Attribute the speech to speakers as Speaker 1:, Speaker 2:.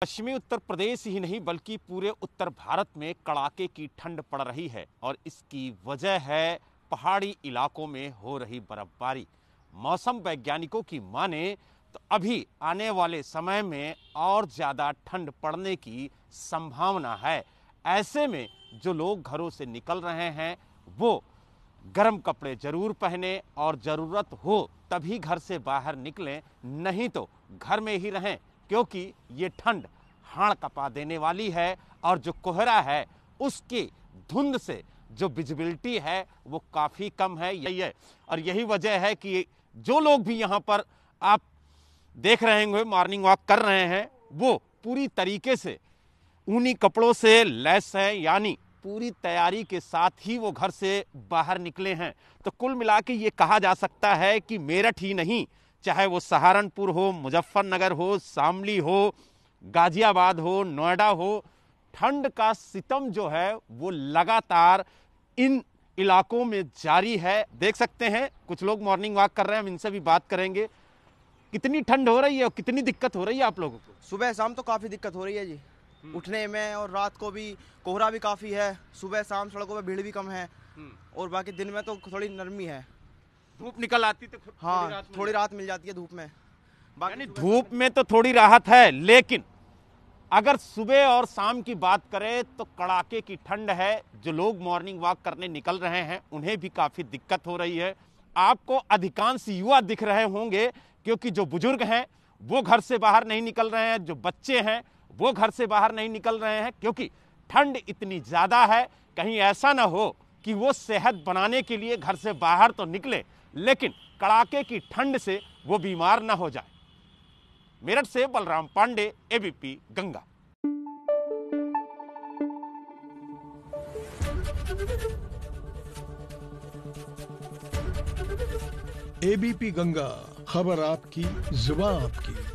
Speaker 1: पश्चिमी उत्तर प्रदेश ही नहीं बल्कि पूरे उत्तर भारत में कड़ाके की ठंड पड़ रही है और इसकी वजह है पहाड़ी इलाकों में हो रही बर्फबारी मौसम वैज्ञानिकों की माने तो अभी आने वाले समय में और ज़्यादा ठंड पड़ने की संभावना है ऐसे में जो लोग घरों से निकल रहे हैं वो गर्म कपड़े जरूर पहने और ज़रूरत हो तभी घर से बाहर निकलें नहीं तो घर में ही रहें क्योंकि ये ठंड हाड़ कपा देने वाली है और जो कोहरा है उसकी धुंध से जो विजिबिलिटी है वो काफ़ी कम है यही है और यही वजह है कि जो लोग भी यहाँ पर आप देख रहे होंगे मॉर्निंग वॉक कर रहे हैं वो पूरी तरीके से ऊनी कपड़ों से लैस हैं यानी पूरी तैयारी के साथ ही वो घर से बाहर निकले हैं तो कुल मिला के ये कहा जा सकता है कि मेरठ ही नहीं चाहे वो सहारनपुर हो मुजफ्फरनगर हो शामली हो गाजियाबाद हो नोएडा हो ठंड का सितम जो है वो लगातार इन इलाकों में जारी है देख सकते हैं कुछ लोग मॉर्निंग वॉक कर रहे हैं हम इनसे
Speaker 2: भी बात करेंगे कितनी ठंड हो रही है और कितनी दिक्कत हो रही है आप लोगों को सुबह शाम तो काफ़ी दिक्कत हो रही है जी हम्म। उठने में और रात को भी कोहरा भी काफ़ी है सुबह शाम सड़कों पर भीड़ भी कम है हम्म। और बाकी दिन में तो थोड़ी नरमी है धूप निकल आती तो हाँ थोड़ी, राहत मिल जाती है धूप में यानी
Speaker 1: धूप में तो थोड़ी राहत है लेकिन अगर सुबह और शाम की बात करें तो कड़ाके की ठंड है जो लोग मॉर्निंग वॉक करने निकल रहे हैं उन्हें भी काफ़ी दिक्कत हो रही है आपको अधिकांश युवा दिख रहे होंगे क्योंकि जो बुजुर्ग हैं वो घर से बाहर नहीं निकल रहे हैं जो बच्चे हैं वो घर से बाहर नहीं निकल रहे हैं क्योंकि ठंड इतनी ज़्यादा है कहीं ऐसा ना हो कि वो सेहत बनाने के लिए घर से बाहर तो निकले लेकिन कड़ाके की ठंड से वो बीमार ना हो जाए मेरठ से बलराम पांडे एबीपी गंगा एबीपी गंगा खबर आपकी जुबा आपकी